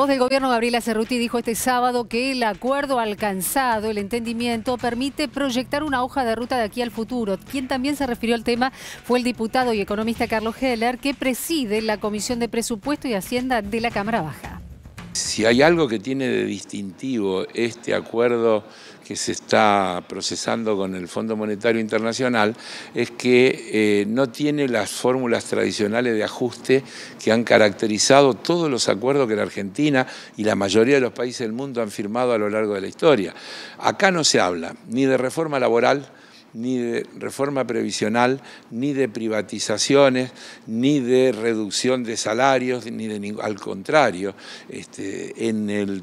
voz del gobierno Gabriela Cerruti dijo este sábado que el acuerdo alcanzado, el entendimiento, permite proyectar una hoja de ruta de aquí al futuro. Quien también se refirió al tema fue el diputado y economista Carlos Heller, que preside la Comisión de Presupuesto y Hacienda de la Cámara Baja. Si hay algo que tiene de distintivo este acuerdo que se está procesando con el Fondo Monetario Internacional es que eh, no tiene las fórmulas tradicionales de ajuste que han caracterizado todos los acuerdos que la Argentina y la mayoría de los países del mundo han firmado a lo largo de la historia. Acá no se habla ni de reforma laboral, ni de reforma previsional, ni de privatizaciones, ni de reducción de salarios, ni de al contrario, este, en, el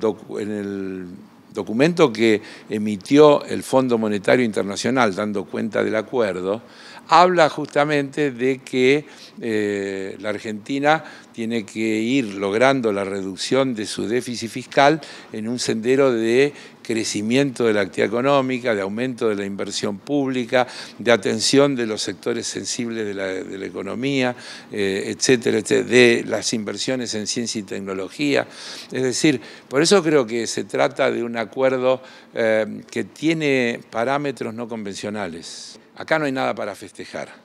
documento que emitió el Fondo Monetario Internacional dando cuenta del acuerdo, habla justamente de que eh, la Argentina tiene que ir logrando la reducción de su déficit fiscal en un sendero de crecimiento de la actividad económica, de aumento de la inversión pública, de atención de los sectores sensibles de la, economía, eh, etcétera, de las inversiones en ciencia y tecnología. Es decir, por eso creo que se trata de un acuerdo eh, que tiene parámetros no convencionales. Acá no hay nada para festejar.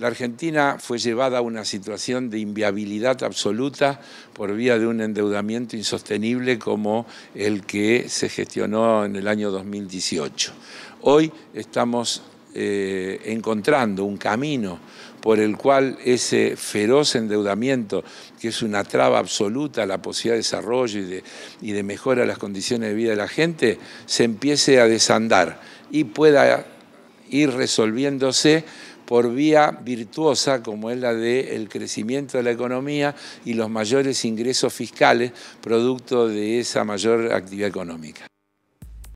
La Argentina fue llevada a una situación de inviabilidad absoluta por vía de un endeudamiento insostenible como el que se gestionó en el año 2018. Hoy estamos eh, encontrando un camino por el cual ese feroz endeudamiento, que es una traba absoluta a la posibilidad de desarrollo y de, y de mejora de las condiciones de vida de la gente, se empiece a desandar y pueda ir resolviéndose por vía virtuosa como es la del el crecimiento de la economía y los mayores ingresos fiscales producto de esa mayor actividad económica.